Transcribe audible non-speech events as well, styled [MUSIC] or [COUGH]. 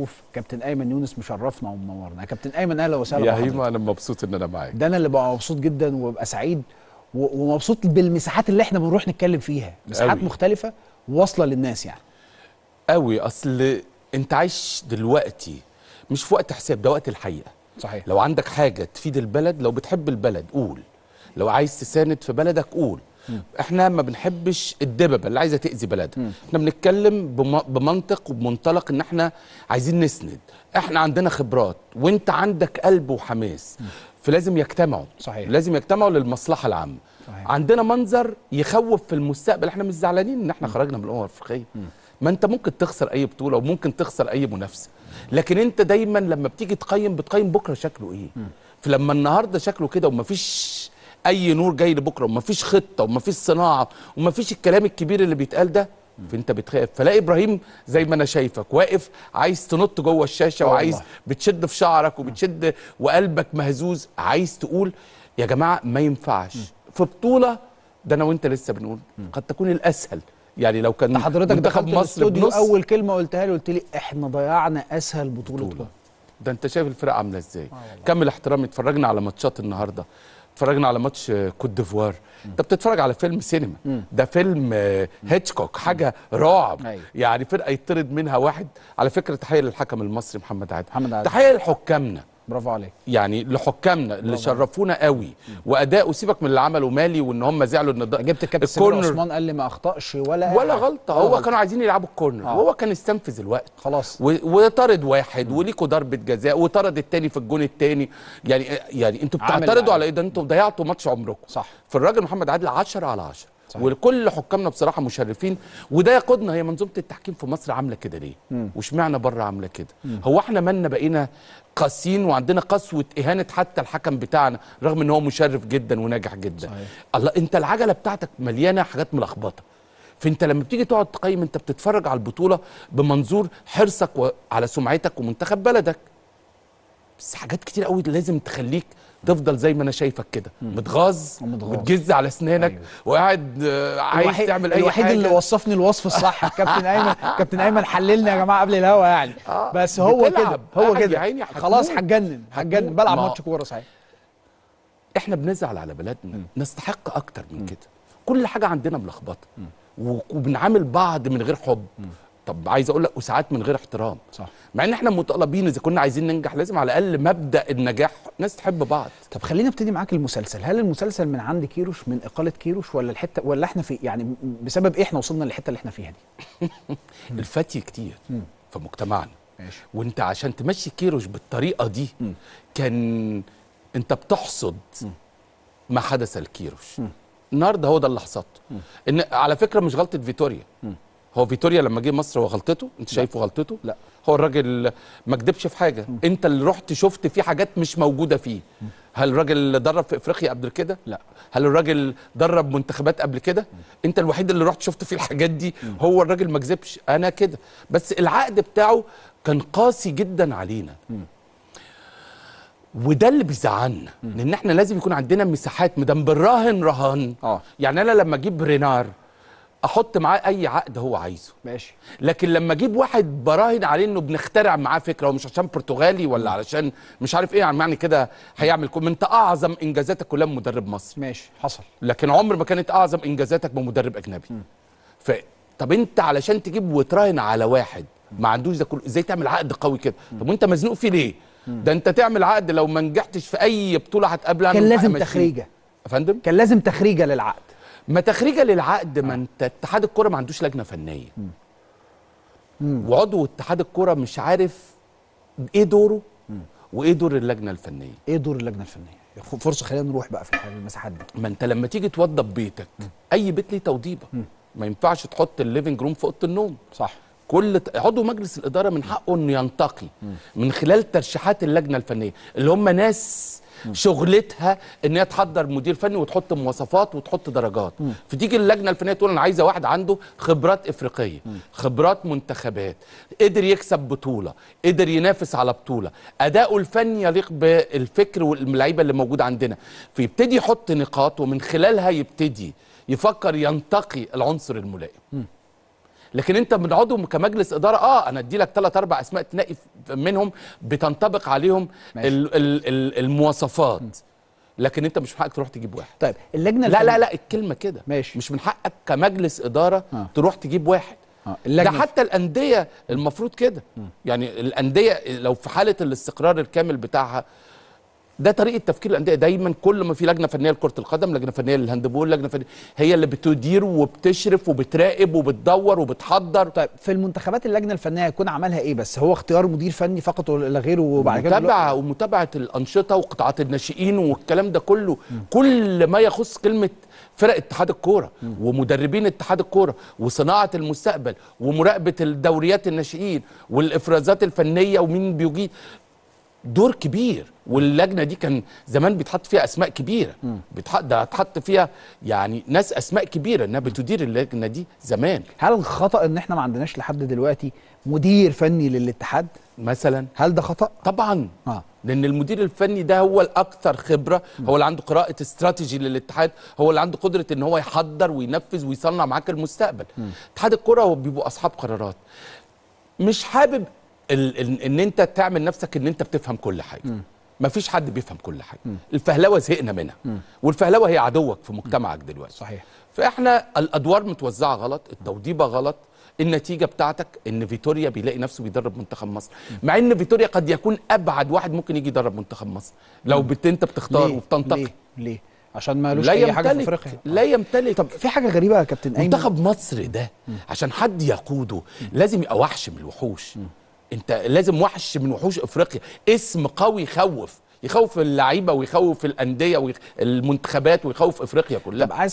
اوف كابتن ايمن يونس مشرفنا ومنورنا كابتن ايمن اهلا وسهلا يا هيما انا مبسوط ان انا معاك ده انا اللي ببقى مبسوط جدا وببقى سعيد ومبسوط بالمساحات اللي احنا بنروح نتكلم فيها مساحات أوي. مختلفه واصله للناس يعني قوي اصل انت عايش دلوقتي مش في وقت حساب ده وقت الحقيقه صحيح لو عندك حاجه تفيد البلد لو بتحب البلد قول لو عايز تساند في بلدك قول احنا ما بنحبش الدببه اللي عايزه تاذي بلدها احنا بنتكلم بمنطق وبمنطلق ان احنا عايزين نسند احنا عندنا خبرات وانت عندك قلب وحماس فلازم يجتمعوا صحيح لازم يجتمعوا للمصلحه العامه صحيح. عندنا منظر يخوف في المستقبل احنا مش زعلانين ان احنا م. خرجنا من الامم الافريقيه ما انت ممكن تخسر اي بطوله وممكن تخسر اي منافسه لكن انت دايما لما بتيجي تقيم بتقيم بكره شكله ايه فلما النهارده شكله كده ومفيش اي نور جاي لبكره ومفيش خطه ومفيش صناعه ومفيش الكلام الكبير اللي بيتقال ده فانت بتخاف فلا ابراهيم زي ما انا شايفك واقف عايز تنط جوه الشاشه وعايز بتشد في شعرك وبتشد وقلبك مهزوز عايز تقول يا جماعه ما ينفعش في بطوله ده انا وانت لسه بنقول قد تكون الاسهل يعني لو كان حضرتك دخلت مصر بنص اول كلمه قلتها لي قلت لي احنا ضيعنا اسهل بطوله, بطولة. ده انت شايف الفرقه عامله ازاي آه كم احترامي اتفرجنا على ماتشات النهارده اتفرجنا على ماتش كوت ديفوار انت بتتفرج على فيلم سينما مم. ده فيلم آه، هيتشكوك حاجه رعب أيوة. يعني فرقه يطرد منها واحد على فكره تحيه للحكم المصري محمد عادل تحيه لحكامنا برافو عليك يعني لحكامنا اللي شرفونا قوي واداؤه سيبك من اللي عمله مالي وان هم زعلوا ان جبت الكابتن سمير عثمان قال لي ما اخطاش ولا ولا غلطه هو غلطة. كانوا عايزين يلعبوا الكورنر آه. وهو كان استنفذ الوقت خلاص وطرد واحد وليكوا ضربه جزاء وطرد الثاني في الجون الثاني يعني يعني انتوا بتعترضوا على ايه ده انتوا ضيعتوا ماتش عمركم صح فالراجل محمد عادل 10 على 10 صحيح. ولكل حكامنا بصراحه مشرفين وده يقودنا هي منظومه التحكيم في مصر عامله كده ليه واشمعنى بره عامله كده هو احنا مالنا بقينا قاسيين وعندنا قسوه اهانه حتى الحكم بتاعنا رغم ان هو مشرف جدا وناجح جدا صحيح. الله انت العجله بتاعتك مليانه حاجات ملخبطه فانت لما بتيجي تقعد تقيم انت بتتفرج على البطوله بمنظور حرصك على سمعتك ومنتخب بلدك بس حاجات كتير قوي لازم تخليك تفضل زي ما انا شايفك كده متغاظ متجز على اسنانك أيوه. وقاعد آه، عايز تعمل اي الوحيد حاجه الوحيد اللي وصفني الوصف الصح [LAUGHS] كابتن ايمن كابتن ايمن حللنا يا جماعه قبل الهوا يعني آه. بس هو كده هو كده خلاص هتجنن هتجنن بلعب ماتش كوره صحيح احنا بنزعل على بلدنا نستحق اكتر من كده كل حاجه عندنا ملخبطه وبنعامل بعض من غير حب طب عايز اقول لك وساعات من غير احترام صح مع ان احنا مطالبين اذا كنا عايزين ننجح لازم على الاقل مبدا النجاح ناس تحب بعض طب خلينا ابتدي معاك المسلسل هل المسلسل من عند كيروش من اقاله كيروش ولا الحته ولا احنا في يعني بسبب ايه احنا وصلنا للحته اللي احنا فيها دي [LAUGHS] الفتي كتير في مجتمعنا ماشي. وانت عشان تمشي كيروش بالطريقه دي كان انت بتحصد ما حدث لكيروش النهارده هو ده اللي حصدته ان على فكره مش غلطه فيتوريا هو فيتوريا لما جه مصر هو غلطته انت شايفه غلطته لا هو الراجل ما كدبش في حاجه م. انت اللي رحت شفت فيه حاجات مش موجوده فيه م. هل الراجل درب في افريقيا قبل كده لا هل الراجل درب منتخبات قبل كده انت الوحيد اللي رحت شفت فيه الحاجات دي م. هو الراجل ما كذبش انا كده بس العقد بتاعه كان قاسي جدا علينا م. وده اللي بيزعلنا لان احنا لازم يكون عندنا مساحات مدام بنراهن رهان اه يعني انا لما اجيب رينار احط معاه اي عقد هو عايزه ماشي لكن لما اجيب واحد براهن عليه انه بنخترع معاه فكره ومش عشان برتغالي ولا علشان مش عارف ايه يعني معنى كده هيعمل كل انت اعظم انجازاتك كلها مدرب مصري ماشي حصل لكن عمر ما كانت اعظم انجازاتك بمدرب اجنبي ف طب انت علشان تجيب وتراهن على واحد ما عندوش ده كله ازاي تعمل عقد قوي كده طب وانت مزنوق فيه ليه ده انت تعمل عقد لو ما نجحتش في اي بطوله هتقابلها كان لازم تخريجه يا فندم كان لازم تخريجه للعقد ما تخريجا للعقد ما آه. انت اتحاد الكوره ما عندوش لجنه فنيه وعضو اتحاد الكوره مش عارف ايه دوره وايه دور اللجنه الفنيه ايه دور اللجنه الفنيه فرصه خلينا نروح بقى في المساحات دي ما انت لما تيجي توضب بيتك مم. اي بيت ليه توضيبه ما ينفعش تحط الليفنج روم في اوضه النوم صح كل عضو مجلس الاداره من حقه انه ينتقي من خلال ترشيحات اللجنه الفنيه اللي هم ناس شغلتها ان هي تحضر مدير فني وتحط مواصفات وتحط درجات فتيجي اللجنه الفنيه تقول انا عايزه واحد عنده خبرات افريقيه خبرات منتخبات قدر يكسب بطوله قدر ينافس على بطوله اداؤه الفني يليق بالفكر واللعيبه اللي موجوده عندنا فيبتدي يحط نقاط ومن خلالها يبتدي يفكر ينتقي العنصر الملائم لكن انت من عضو كمجلس اداره اه انا ادي لك ثلاث اربع اسماء تنقي منهم بتنطبق عليهم الـ الـ الـ المواصفات لكن انت مش من حقك تروح تجيب واحد طيب اللجنه لا لا لا الكلمه كده ماشي مش من حقك كمجلس اداره آه. تروح تجيب واحد آه. ده حتى الانديه المفروض كده يعني الانديه لو في حاله الاستقرار الكامل بتاعها ده طريقه تفكير الانديه دايما كل ما في لجنه فنيه لكره القدم لجنه فنيه للهاندبول لجنه فنيه هي اللي بتدير وبتشرف وبتراقب وبتدور وبتحضر طيب في المنتخبات اللجنه الفنيه هيكون عملها ايه بس هو اختيار مدير فني فقط ولا غيره وبعد كده متابعه ومتابعه الانشطه وقطاعات الناشئين والكلام ده كله م. كل ما يخص كلمه فرق اتحاد الكوره ومدربين اتحاد الكوره وصناعه المستقبل ومراقبه الدوريات الناشئين والافرازات الفنيه ومين بيجيد دور كبير واللجنه دي كان زمان بيتحط فيها اسماء كبيره بيتحط ده اتحط فيها يعني ناس اسماء كبيره انها بتدير اللجنه دي زمان هل خطا ان احنا ما عندناش لحد دلوقتي مدير فني للاتحاد مثلا هل ده خطا طبعا آه. لان المدير الفني ده هو الاكثر خبره هو اللي عنده قراءه استراتيجي للاتحاد هو اللي عنده قدره ان هو يحضر وينفذ ويصنع معاك المستقبل اتحاد الكره بيبقوا اصحاب قرارات مش حابب ال... ان انت تعمل نفسك ان انت بتفهم كل حاجه م. مفيش حد بيفهم كل حاجه م. الفهلوه زهقنا منها م. والفهلوه هي عدوك في مجتمعك دلوقتي صحيح فاحنا الادوار متوزعه غلط التوضيبه غلط النتيجه بتاعتك ان فيتوريا بيلاقي نفسه بيدرب منتخب مصر مع ان فيتوريا قد يكون ابعد واحد ممكن يجي يدرب منتخب مصر لو بت انت بتختار وبتنتقي ليه, ليه؟ عشان ما لوش اي حاجه في افريقيا لا آه. يمتلك طب في حاجه غريبه يا كابتن ايمن منتخب مصر ده م. عشان حد يقوده لازم يبقى وحش من الوحوش م. انت لازم وحش من وحوش افريقيا اسم قوي يخوف يخوف اللعيبه ويخوف الانديه والمنتخبات ويخوف افريقيا كلها